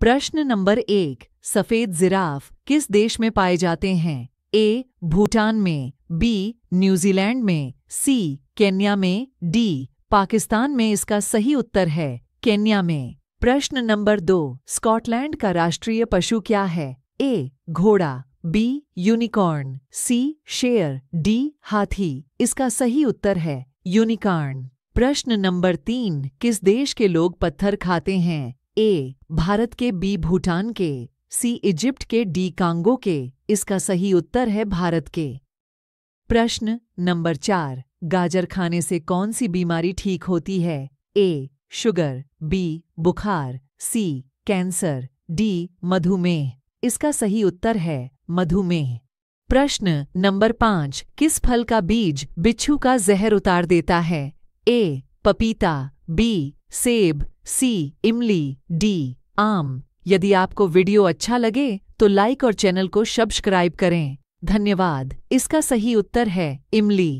प्रश्न नंबर एक सफेद जिराफ किस देश में पाए जाते हैं ए भूटान में बी न्यूजीलैंड में सी केन्या में डी पाकिस्तान में इसका सही उत्तर है केन्या में प्रश्न नंबर दो स्कॉटलैंड का राष्ट्रीय पशु क्या है ए घोड़ा बी यूनिकॉर्न सी शेर डी हाथी इसका सही उत्तर है यूनिकॉर्न प्रश्न नंबर तीन किस देश के लोग पत्थर खाते हैं ए भारत के बी भूटान के सी इजिप्ट के डी कांगो के इसका सही उत्तर है भारत के प्रश्न नंबर चार गाजर खाने से कौन सी बीमारी ठीक होती है ए शुगर बी बुखार सी कैंसर डी मधुमेह इसका सही उत्तर है मधुमेह प्रश्न नंबर पाँच किस फल का बीज बिच्छू का जहर उतार देता है ए पपीता बी सेब सी इमली डी आम यदि आपको वीडियो अच्छा लगे तो लाइक और चैनल को सब्सक्राइब करें धन्यवाद इसका सही उत्तर है इमली